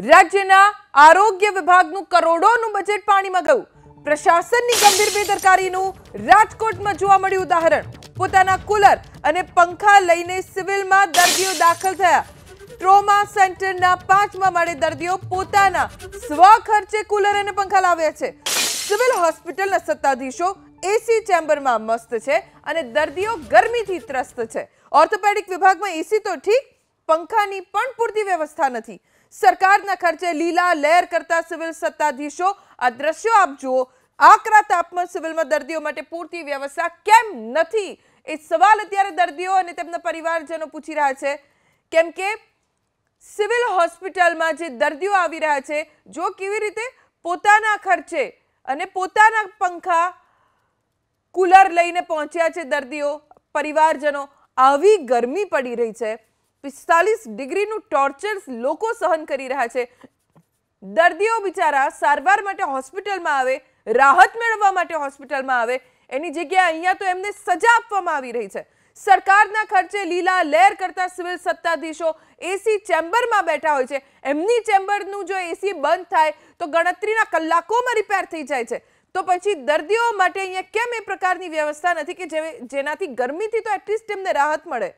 રાજ્યના આરોગ્ય વિભાગનું કરોડોનું બજેટ પાણીમાં ગયું પ્રશાસનની ગંભીર બેદરકારીનું રાજકોટમાં જોવા મળ્યું ઉદાહરણ પોતાના કુલર અને પંખા લઈને સિવિલમાં દર્દીઓ દાખલ થયા ટ્રોમા સેન્ટરના પાંચમા માળે દર્દીઓ પોતાના સ્વ ખર્ચે કુલર અને પંખા લાવ્યા છે સિવિલ હોસ્પિટલના સત્તાધીશો એસી ચેમ્બરમાં મસ્ત છે અને દર્દીઓ ગરમીથી ત્રસ્ત છે ઓર્થોપેડિક વિભાગમાં એસી તો ઠીક પંખાની પણ પૂરતી વ્યવસ્થા નથી સરકારના ખર્ચે લીલા લહેર કરતા સિવિલ સત્તાધીશો આ દ્રશ્યો આપ જુઓ આકરા તાપમાન સિવિલમાં દર્દીઓ માટે પૂરતી વ્યવસ્થા કેમ નથી એ સવાલ અત્યારે દર્દીઓ અને તેમના પરિવારજનો પૂછી રહ્યા છે કેમ કે સિવિલ હોસ્પિટલમાં જે દર્દીઓ આવી રહ્યા છે જો કેવી રીતે પોતાના ખર્ચે અને પોતાના પંખા કુલર લઈને પહોંચ્યા છે દર્દીઓ પરિવારજનો આવી ગરમી પડી રહી છે પિસ્તાલીસ ડિગ્રીનું ટોર્ચર્સ લોકો સહન કરી રહ્યા છે દર્દીઓ બિચારા સારવાર માટે હોસ્પિટલમાં આવે રાહત મેળવવા માટે હોસ્પિટલમાં આવે એની જગ્યાએ અહીંયા તો એમને સજા આપવામાં આવી રહી છે સરકારના ખર્ચે લીલા લહેર કરતા સિવિલ સત્તાધીશો એસી ચેમ્બરમાં બેઠા હોય છે એમની ચેમ્બરનું જો એસી બંધ થાય તો ગણતરીના કલાકોમાં રિપેર થઈ જાય છે તો પછી દર્દીઓ માટે અહીંયા કેમ એ પ્રકારની વ્યવસ્થા નથી કે જેનાથી ગરમીથી તો એટલીસ્ટ એમને રાહત મળે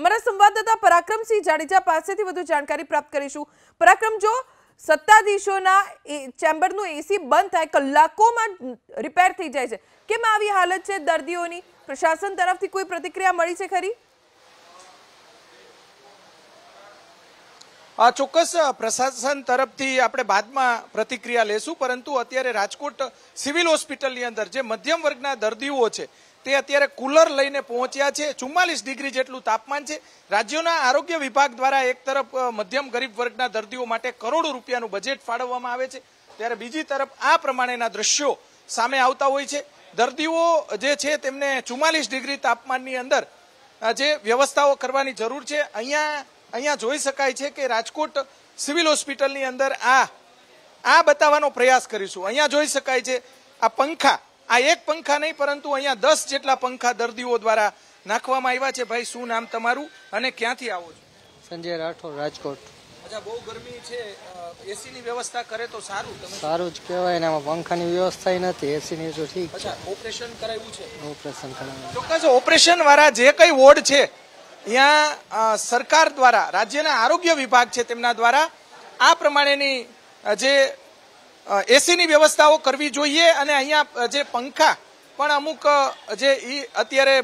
અમારા સંવાદદાતા પરાક્રમસિંહ જાડેજા પાસેથી વધુ જાણકારી પ્રાપ્ત કરીશું પરાક્રમ જો સત્તાધીશોના ચેમ્બરનું એસી બંધ થાય કલાકોમાં રિપેર થઈ જાય છે કેમ આવી હાલત છે દર્દીઓની પ્રશાસન તરફથી કોઈ પ્રતિક્રિયા મળી છે ખરી આ ચોક્કસ પ્રશાસન તરફથી આપણે બાદમાં પ્રતિક્રિયા લેશું પરંતુ અત્યારે રાજકોટ સિવિલ હોસ્પિટલની અંદર જે મધ્યમ વર્ગના દર્દીઓ છે તે અત્યારે કુલર લઈને પહોંચ્યા છે ચુમ્માલીસ ડિગ્રી જેટલું તાપમાન છે રાજ્યોના આરોગ્ય વિભાગ દ્વારા એક તરફ મધ્યમ ગરીબ વર્ગના દર્દીઓ માટે કરોડો રૂપિયાનું બજેટ ફાળવવામાં આવે છે ત્યારે બીજી તરફ આ પ્રમાણેના દ્રશ્યો સામે આવતા હોય છે દર્દીઓ જે છે તેમને ચુમ્માલીસ ડિગ્રી તાપમાનની અંદર જે વ્યવસ્થાઓ કરવાની જરૂર છે અહીંયા અહીંયા જોઈ શકાય છે કે રાજકોટ સિવિલ હોસ્પિટલની અંદર આ આ બતાવવાનો પ્રયાસ કરીશું અહીંયા જોઈ શકાય છે આ પંખા આ એક પંખા નહીં પરંતુ અહીંયા દસ જેટલા પંખા દર્દીઓ દ્વારા નાખવામાં આવ્યા છે ભાઈ શું નામ તમારું અને ક્યાંથી આવો છો સંજય રાઠોડ રાજકોટ અચ્છા બહુ ગરમી છે એસીની વ્યવસ્થા કરે તો સારું સારું જ કહેવાય ને પંખાની વ્યવસ્થા નથી એસીની તો ઓપરેશન કરાવ્યું છે ઓપરેશન કરાવ્યું ચોક્કસ ઓપરેશન જે કઈ વોર્ડ છે ત્યાં સરકાર દ્વારા રાજ્યના આરોગ્ય વિભાગ છે તેમના દ્વારા આ પ્રમાણેની જે એસીની વ્યવસ્થાઓ કરવી જોઈએ અને અહીંયા જે પંખા પણ અમુક જે એ અત્યારે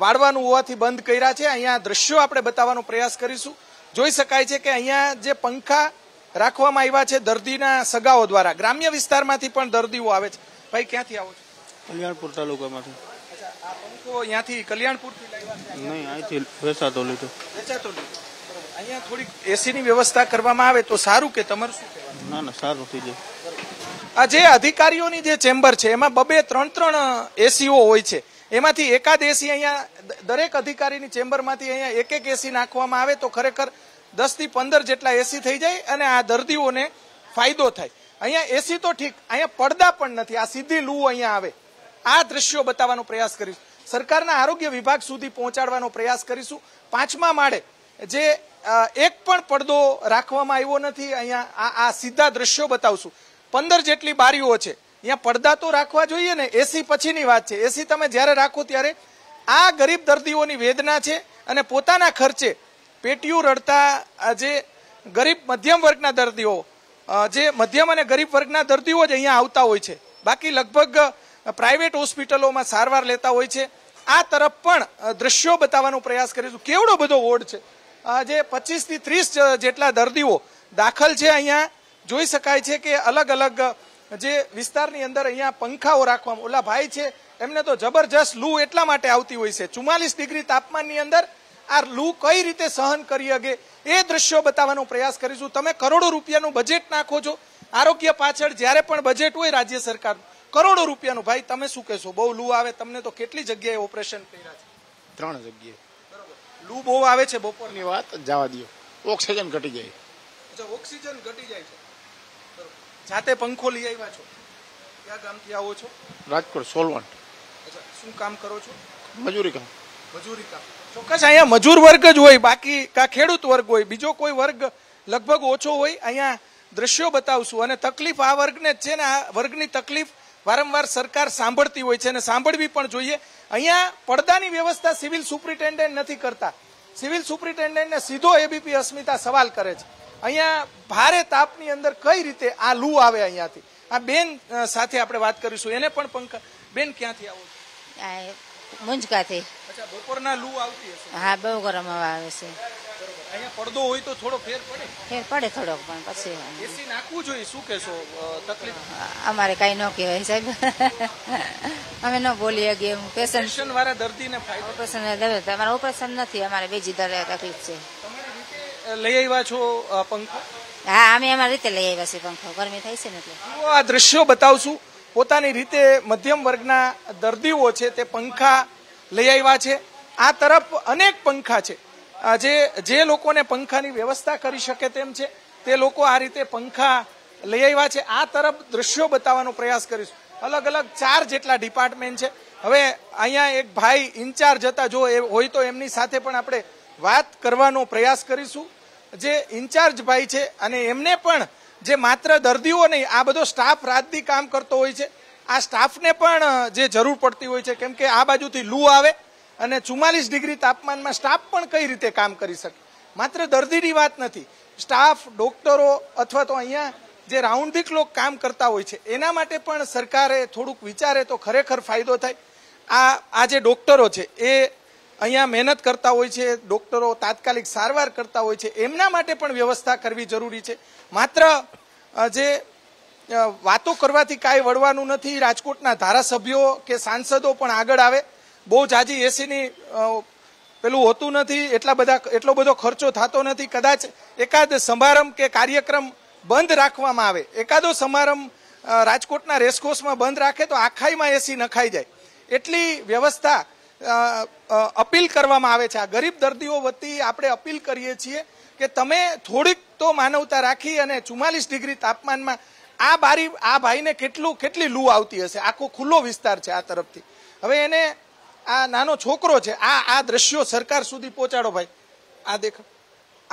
વાળવાનું હોવાથી બંધ કર્યા છે અહીંયા દ્રશ્યો આપણે બતાવવાનો પ્રયાસ કરીશું જોઈ શકાય છે કે અહીંયા જે પંખા રાખવામાં આવ્યા છે દર્દીના સગાઓ દ્વારા ગ્રામ્ય વિસ્તારમાંથી પણ દર્દીઓ આવે છે ભાઈ ક્યાંથી આવો છો કલ્યાણપુર તાલુકામાંથી પંખો અહીંયાથી કલ્યાણપુરથી લાવ્યા નહીં અહીંથી વેચાતો લીધો વેચાતો લીધો અહીંયા થોડીક એસીની વ્યવસ્થા કરવામાં આવે તો સારું કે તમારું શું ના ના સારું થઈ જાય આ જે અધિકારીઓની જે ચેમ્બર છે એમાં બબે ત્રણ ત્રણ એસીઓ હોય છે એમાંથી એકાદ એસી અહીંયા દરેક અધિકારીની ચેમ્બરમાંથી અહીંયા એક એક એસી નાખવામાં આવે તો ખરેખર દસ થી પંદર જેટલા એસી થઈ જાય અને આ દર્દીઓને ફાયદો થાય અહીંયા એસી તો ઠીક અહીંયા પડદા પણ નથી આ સીધી લૂ અહીંયા આવે આ દ્રશ્યો બતાવવાનો પ્રયાસ કરીશું સરકારના આરોગ્ય વિભાગ સુધી પહોંચાડવાનો પ્રયાસ કરીશું પાંચમા માળે જે એક પણ પડદો રાખવામાં આવ્યો નથી અહીંયા આ સીધા દ્રશ્યો બતાવશું પંદર જેટલી બારીઓ છે અહીંયા પડદા તો રાખવા જોઈએ ને એસી પછીની વાત છે એસી તમે જ્યારે રાખો ત્યારે આ ગરીબ દર્દીઓની વેદના છે અને પોતાના ખર્ચે પેટીયું રડતા જે ગરીબ મધ્યમ વર્ગના દર્દીઓ જે મધ્યમ અને ગરીબ વર્ગના દર્દીઓ જ અહીંયા આવતા હોય છે બાકી લગભગ પ્રાઇવેટ હોસ્પિટલોમાં સારવાર લેતા હોય છે આ તરફ પણ દ્રશ્યો બતાવવાનો પ્રયાસ કરીશું કેવડો બધો વોર્ડ છે જે પચીસથી ત્રીસ જેટલા દર્દીઓ દાખલ છે અહીંયા જોઈ શકાય છે કે અલગ અલગ જે વિસ્તારની અંદર અહીંયા પંખાઓ રાખવામાં ઓલા ભાઈ છે એમને તો જબરજસ્ત લૂ એટલા માટે આવતી હોય છે ચુમ્માલીસ ડિગ્રી તાપમાનની અંદર આ લૂ કઈ રીતે સહન કરી શકે એ દ્રશ્યો બતાવવાનો પ્રયાસ કરીશું તમે કરોડો રૂપિયાનું બજેટ નાખો છો આરોગ્ય પાછળ જ્યારે પણ બજેટ હોય રાજ્ય સરકારનું કરોડો રૂપિયાનું ભાઈ તમે શું કહેશો બહુ લૂ આવે તમને તો કેટલી જગ્યાએ ઓપરેશન કર્યા છે ત્રણ જગ્યાએ લૂ બહુ આવે છે બપોરની વાત જવા દો ઓક્સિજન ઘટી જાય ઓક્સિજન ઘટી જાય છે જાતે પંખો લઈ આવ્યા છો ક્યાં ગામથી આવો છો રાજકોટ સોલવંટ અચ્છા શું કામ કરો છો મજૂરી કામ મજૂરી કામ ચોક્કસ અહીંયા મજૂર વર્ગ જ હોય બાકી કા ખેડૂત વર્ગ હોય બીજો કોઈ વર્ગ લગભગ ઓછો હોય અહીંયા દ્રશ્યો બતાવશું અને તકલીફ આ વર્ગને જ છે ને આ વર્ગની તકલીફ વારંવાર સરકાર સાંભળતી હોય છે અને સાંભળવી પણ જોઈએ અહીંયા પડદાની વ્યવસ્થા સિવિલ સુપ્રિન્ટેન્ડન્ટ નથી કરતા સિવિલ સુપ્રિન્ટેન્ડન્ટને સીધો એબીપી અસ્મિતા સવાલ કરે છે અહીંયા ભારે તાપની અંદર કઈ રીતે આ લૂ આવે અહીંયાથી આ બેન સાથે આપણે વાત કરીશું એને પણ પંખા બેન ક્યાંથી આવો મુંજકાથી હા બહુ ગરમ હવા આવે છે પડદો હોય તો થોડો ફેર પડે ફેર પડે થોડોક પણ પછી એસી નાખવું જોઈએ શું કહેશો તકલીફ અમારે કઈ ન કહેવાય સાહેબ અમે ન બોલીએ કે પેશન્ટ વાળા દર્દી દર્દીને ઓપરેશન અમારે ઓપરેશન નથી અમારે બેજી બીજી તકલીફ છે લઈ આવ્યા છો પંખો હા અમે અમારી રીતે લઈ આવ્યા છે પંખો ગરમી થાય છે ને એટલે આ દ્રશ્યો બતાવશું પોતાની રીતે મધ્યમ વર્ગના દર્દીઓ છે તે પંખા લઈ આવ્યા છે આ તરફ અનેક પંખા છે જે જે લોકોને પંખાની વ્યવસ્થા કરી શકે તેમ છે તે લોકો આ રીતે પંખા લઈ આવ્યા છે આ તરફ દ્રશ્યો બતાવવાનો પ્રયાસ કરીશું અલગ અલગ ચાર જેટલા ડિપાર્ટમેન્ટ છે હવે અહીંયા એક ભાઈ ઇન્ચાર્જ હતા જો એ હોય તો એમની સાથે પણ આપણે વાત કરવાનો પ્રયાસ કરીશું જે ઇન્ચાર્જ ભાઈ છે અને એમને પણ જે માત્ર દર્દીઓ નહીં આ બધો સ્ટાફ રાતથી કામ કરતો હોય છે આ સ્ટાફને પણ જે જરૂર પડતી હોય છે કેમ કે આ બાજુથી લૂ આવે અને ચુમ્માલીસ ડિગ્રી તાપમાનમાં સ્ટાફ પણ કઈ રીતે કામ કરી શકે માત્ર દર્દીની વાત નથી સ્ટાફ ડોક્ટરો અથવા તો અહીંયા જે રાઉન્ડિક લોકો કામ કરતા હોય છે એના માટે પણ સરકારે થોડુંક વિચારે તો ખરેખર ફાયદો થાય આ આ જે ડોક્ટરો છે એ અહીંયા મહેનત કરતા હોય છે ડોક્ટરો તાત્કાલિક સારવાર કરતા હોય છે એમના માટે પણ વ્યવસ્થા કરવી જરૂરી છે માત્ર જે વાતો કરવાથી કાંઈ વળવાનું નથી રાજકોટના ધારાસભ્યો કે સાંસદો પણ આગળ આવે બહુ જ હાજી એસીની પેલું હોતું નથી એટલા બધા એટલો બધો ખર્ચો થતો નથી કદાચ એકાદ સમારંભ કે કાર્યક્રમ બંધ રાખવામાં આવે એકાદો સમારંભ રાજકોટના રેસકોર્સમાં બંધ રાખે તો આખાઈમાં એસી નખાઈ જાય એટલી વ્યવસ્થા અપીલ કરવામાં આવે છે આ ગરીબ દર્દીઓ વતી આપણે અપીલ કરીએ છીએ કે તમે થોડીક તો માનવતા રાખી અને ચુમ્માલીસ ડિગ્રી તાપમાનમાં આ બારી આ ભાઈને કેટલું કેટલી લૂ આવતી હશે આખો ખુલ્લો વિસ્તાર છે આ તરફથી હવે એને આ નાનો છોકરો છે આ આ દ્રશ્યો સરકાર સુધી પહોંચાડો ભાઈ આ દેખ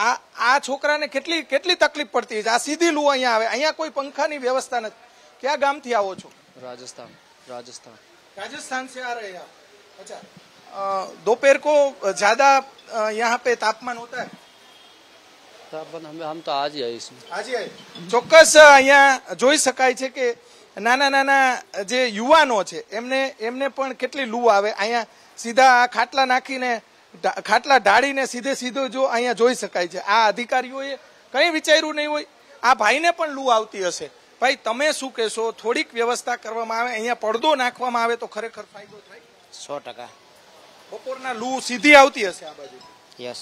આ આ છોકરાને કેટલી કેટલી તકલીફ પડતી હશે આ સીધી લૂ અહીંયા આવે અહીંયા કોઈ પંખાની વ્યવસ્થા નથી ક્યાં ગામથી આવો છો રાજસ્થાન રાજસ્થાન રાજસ્થાન से આ रहे हैं आप अच्छा दोपहर को પે તાપમાન पे तापमान ચોક્કસ અહીંયા જોઈ શકાય છે કે નાના નાના જે યુવાનો છે એમને એમને પણ કેટલી લૂ આવે અહીંયા સીધા ખાટલા નાખીને ખાટલા ઢાળીને સીધે સીધો જો અહીંયા જોઈ શકાય છે આ અધિકારીઓએ કંઈ વિચાર્યું નહીં હોય આ ભાઈને પણ લૂ આવતી હશે ભાઈ તમે શું કહેશો થોડીક વ્યવસ્થા કરવામાં આવે અહીંયા પડદો નાખવામાં આવે તો ખરેખર ફાયદો થાય સો ટકા બપોરના લૂ સીધી આવતી હશે આ બાજુ યસ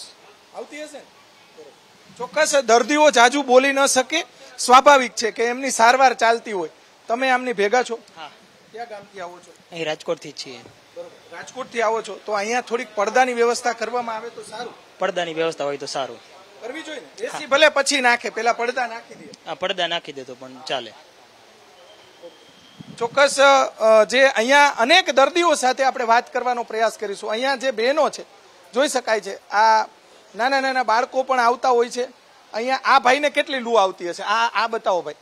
આવતી હશે ચોક્કસ દર્દીઓ જાજુ બોલી ન શકે સ્વાભાવિક છે કે એમની સારવાર ચાલતી હોય તમે એમની ભેગા છો ક્યાં ગામથી આવો છો અહીં રાજકોટથી છીએ રાજકોટથી આવો છો તો અહીંયા થોડીક પડદાની વ્યવસ્થા કરવામાં આવે તો સારું પડદાની વ્યવસ્થા હોય તો સારું કરવી જોઈએ ને એસી ભલે પછી નાખે પેલા પડદા નાખી દે હા પડદા નાખી દેતો પણ ચાલે ચોક્કસ જે અહીંયા અનેક દર્દીઓ સાથે આપણે વાત કરવાનો પ્રયાસ કરીશું અહીંયા જે બહેનો છે જોઈ શકાય છે આ નાના નાના બાળકો પણ આવતા હોય છે અહીંયા આ ભાઈને કેટલી લૂ આવતી હશે આ આ બતાવો ભાઈ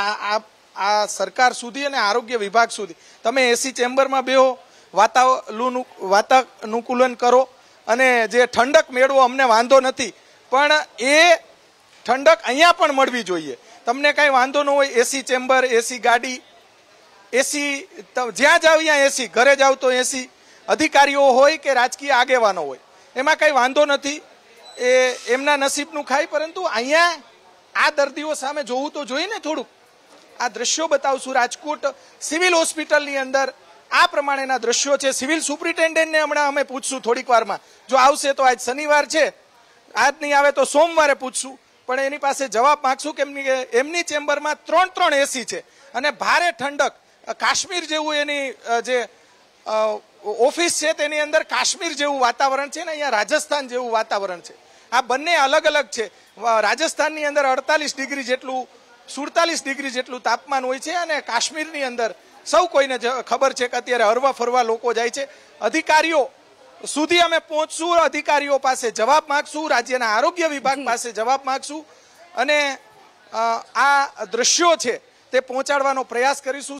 આ આ આ સરકાર સુધી અને આરોગ્ય વિભાગ સુધી તમે એસી ચેમ્બરમાં બેહો વાતા વાતાનુકૂલન કરો અને જે ઠંડક મેળવો અમને વાંધો નથી પણ એ ઠંડક અહીંયા પણ મળવી જોઈએ તમને કાંઈ વાંધો ન હોય એસી ચેમ્બર એસી ગાડી એસી જ્યાં જાવ ત્યાં એસી ઘરે જાવ તો એસી અધિકારીઓ હોય કે રાજકીય આગેવાનો હોય એમાં કાંઈ વાંધો નથી એ એમના નસીબનું ખાય પરંતુ અહીંયા આ દર્દીઓ સામે જોવું તો જોઈએ ને થોડુંક આ દ્રશ્યો બતાવશું રાજકોટ સિવિલ હોસ્પિટલની અંદર આ પ્રમાણેના દ્રશ્યો છે સિવિલ સુપ્રિન્ટેન્ડન્ટને હમણાં અમે પૂછશું થોડીક વારમાં જો આવશે તો આજ શનિવાર છે આજ નહીં આવે તો સોમવારે પૂછશું પણ એની પાસે જવાબ માગશું કે એમની એમની ચેમ્બરમાં ત્રણ ત્રણ એસી છે અને ભારે ઠંડક કાશ્મીર જેવું એની જે ઓફિસ છે તેની અંદર કાશ્મીર જેવું વાતાવરણ છે ને અહીંયા રાજસ્થાન જેવું વાતાવરણ છે આ બંને અલગ અલગ છે રાજસ્થાનની અંદર અડતાલીસ ડિગ્રી જેટલું સુડતાલીસ ડિગ્રી જેટલું તાપમાન હોય છે અને કાશ્મીરની અંદર સૌ કોઈને ખબર છે કે અત્યારે હરવા ફરવા લોકો જાય છે અધિકારીઓ સુધી અમે પહોંચશું અધિકારીઓ પાસે જવાબ માગશું રાજ્યના આરોગ્ય વિભાગ પાસે જવાબ માગશું અને આ દ્રશ્યો છે તે પહોંચાડવાનો પ્રયાસ કરીશું